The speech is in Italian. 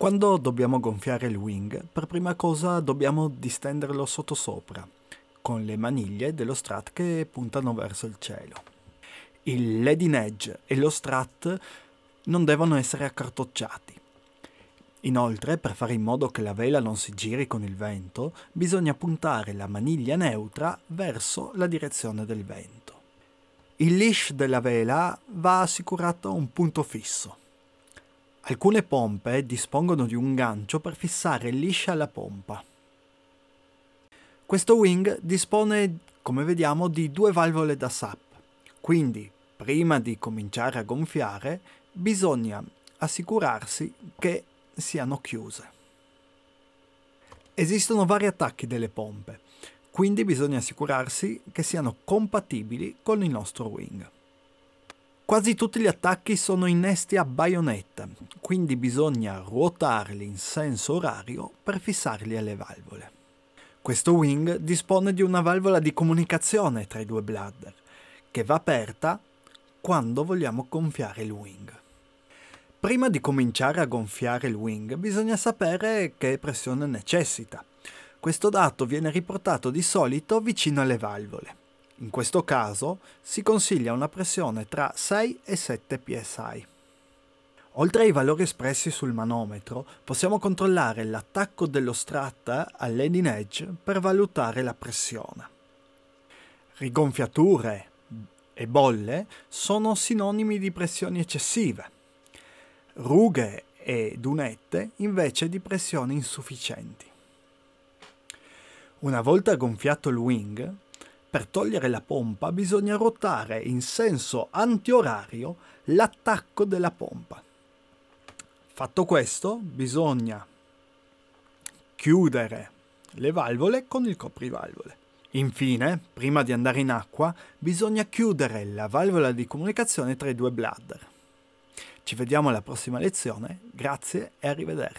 Quando dobbiamo gonfiare il wing, per prima cosa dobbiamo distenderlo sottosopra, con le maniglie dello strat che puntano verso il cielo. Il leading edge e lo strat non devono essere accartocciati. Inoltre, per fare in modo che la vela non si giri con il vento, bisogna puntare la maniglia neutra verso la direzione del vento. Il leash della vela va assicurato a un punto fisso, Alcune pompe dispongono di un gancio per fissare liscia la pompa. Questo wing dispone, come vediamo, di due valvole da SAP, quindi prima di cominciare a gonfiare bisogna assicurarsi che siano chiuse. Esistono vari attacchi delle pompe, quindi bisogna assicurarsi che siano compatibili con il nostro wing. Quasi tutti gli attacchi sono innesti a baionetta, quindi bisogna ruotarli in senso orario per fissarli alle valvole. Questo wing dispone di una valvola di comunicazione tra i due bladder, che va aperta quando vogliamo gonfiare il wing. Prima di cominciare a gonfiare il wing bisogna sapere che pressione necessita. Questo dato viene riportato di solito vicino alle valvole. In questo caso si consiglia una pressione tra 6 e 7 psi. Oltre ai valori espressi sul manometro, possiamo controllare l'attacco dello stratta al leading edge per valutare la pressione. Rigonfiature e bolle sono sinonimi di pressioni eccessive, rughe e dunette invece di pressioni insufficienti. Una volta gonfiato il wing, per togliere la pompa bisogna ruotare in senso antiorario l'attacco della pompa. Fatto questo, bisogna chiudere le valvole con il coprivalvole. Infine, prima di andare in acqua, bisogna chiudere la valvola di comunicazione tra i due bladder. Ci vediamo alla prossima lezione, grazie e arrivederci.